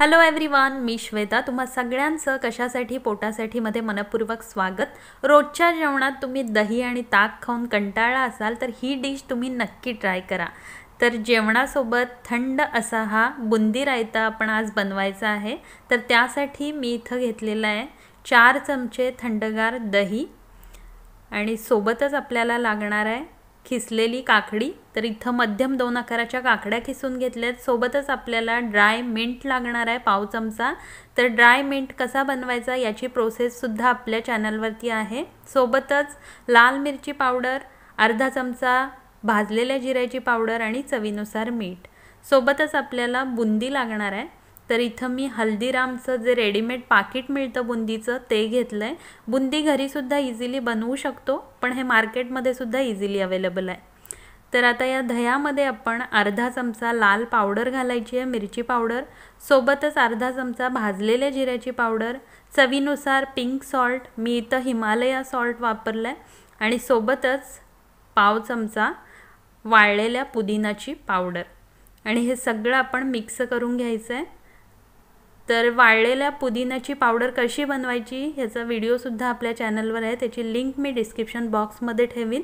hello one मी श्वेता तुम्हा सगळ्यांचं कशासाठी पोटासाठी मध्ये मनपूर्वक स्वागत रोजच्या जेवणात तुम्ही दही आणि ताक खाऊन कंटाळा असाल तर ही डिश तुम्ही नक्की ट्राय करा तर जेवणासोबत थंड असा हा बुंदी रायता आपण आज बनवायचा आहे तर त्यासाठी मी इथं घेतलेला आहे चार चमचे थंडगार दही आणि सोबतच आपल्याला लागणार आहे खिसलेली काकडी तर इथं मध्यम दोन आकाराच्या काकड्या खिसून घेतल्यात सोबतच आपल्याला ड्राय मिंट लागणार आहे पाव चमचा तर ड्राय मिंट कसा बनवायचा याची प्रोसेससुद्धा आपल्या चॅनलवरती आहे सोबतच लाल मिरची पावडर अर्धा चमचा भाजलेल्या जिऱ्याची पावडर आणि चवीनुसार मीठ सोबतच आपल्याला बुंदी लागणार आहे तर इथं मी हल्दीरामचं जे रेडीमेड पाकिट मिळतं बुंदीचं ते घेतलं आहे बुंदी घरीसुद्धा इझिली बनवू शकतो पण हे मार्केटमध्ये सुद्धा इझिली अवेलेबल आहे तर आता या दह्यामध्ये आपण अर्धा चमचा लाल पावडर घालायची आहे मिरची पावडर सोबतच अर्धा चमचा भाजलेल्या जिऱ्याची पावडर चवीनुसार पिंक सॉल्ट मी इथं हिमालया सॉल्ट वापरलं आहे आणि सोबतच पाव चमचा वाळलेल्या पुदिनाची पावडर आणि हे सगळं आपण मिक्स करून घ्यायचं आहे तर वाळलेल्या पुदिन्याची पावडर कशी बनवायची ह्याचा व्हिडिओसुद्धा आपल्या चॅनलवर आहे त्याची लिंक मी डिस्क्रिप्शन बॉक्समध्ये ठेवीन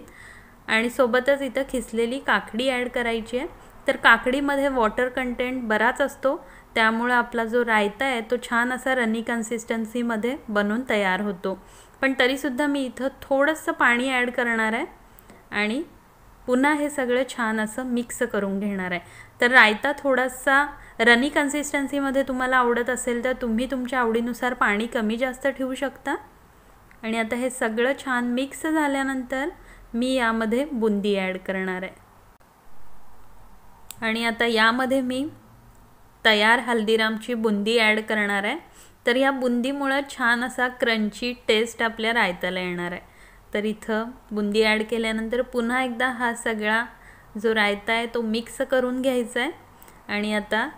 आणि सोबतच इथं खिसलेली काकडी ॲड करायची आहे तर काकडीमध्ये वॉटर कंटेंट बराच असतो त्यामुळं आपला जो रायता आहे तो छान असा रनी कन्सिस्टन्सीमध्ये बनून तयार होतो पण तरीसुद्धा मी इथं थोडंसं पाणी ॲड करणार आहे आणि पुन्हा हे सगळं छान असं मिक्स करून घेणार आहे तर रायता थोडासा रनी कन्सिस्टन्सीमध्ये तुम्हाला आवडत असेल तर तुम्ही तुमच्या आवडीनुसार पाणी कमी जास्त ठेवू शकता आणि आता हे सगळं छान मिक्स झाल्यानंतर मी यामध्ये बुंदी ॲड करणार आहे आणि आता यामध्ये मी तयार हल्दीरामची बुंदी ॲड करणार आहे तर या बुंदीमुळं छान असा क्रंची टेस्ट आपल्या रायताला येणार आहे तर इथं बुंदी ॲड केल्यानंतर पुन्हा एकदा हा सगळा जो रायता आहे तो मिक्स करून घ्यायचा आहे आणि आता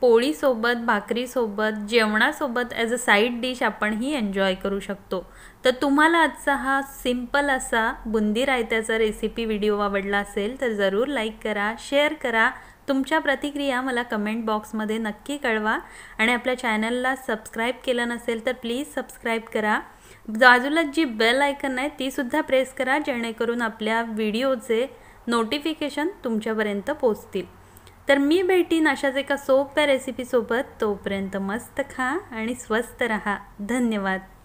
पोळीसोबत भाकरीसोबत जेवणासोबत ॲज अ साईड डिश आपण ही एन्जॉय करू शकतो तर तुम्हाला आजचा हा सिंपल असा बुंदी रायत्याचा रेसिपी व्हिडिओ आवडला असेल तर जरूर लाईक करा शेअर करा तुमच्या प्रतिक्रिया मला कमेंट बॉक्समध्ये नक्की कळवा आणि आपल्या चॅनलला सबस्क्राईब केलं नसेल तर प्लीज सबस्क्राईब करा बाजूला जी बेल आयकन आहे तीसुद्धा प्रेस करा जेणेकरून आपल्या व्हिडिओचे नोटिफिकेशन तुमच्यापर्यंत पोचतील तर मी भेटीन अशाच एका सोप्या रेसिपीसोबत तोपर्यंत मस्त खा आणि स्वस्त रहा धन्यवाद